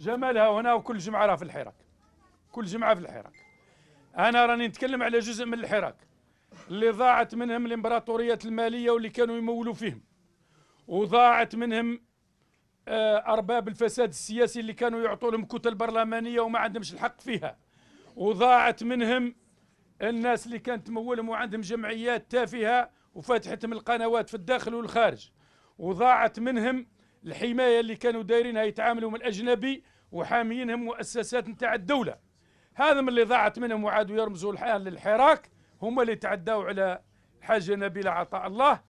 جمالها هنا وكل جمعة راه في الحراك كل جمعة في الحراك أنا راني نتكلم على جزء من الحراك اللي ضاعت منهم الإمبراطوريات المالية واللي كانوا يمولوا فيهم وضاعت منهم آه، أرباب الفساد السياسي اللي كانوا يعطوا لهم كتل برلمانية وما عندهمش الحق فيها وضاعت منهم الناس اللي كانت تمولهم وعندهم جمعيات تافهة وفاتحتهم القنوات في الداخل والخارج وضاعت منهم الحمايه اللي كانوا دايرينها يتعاملوا من الاجنبي وحاميينهم مؤسسات نتاع الدوله هذا من اللي ضاعت منهم وعادوا يرمزوا الحال للحراك هم اللي تعداوا على حاجه نبيله عطاء الله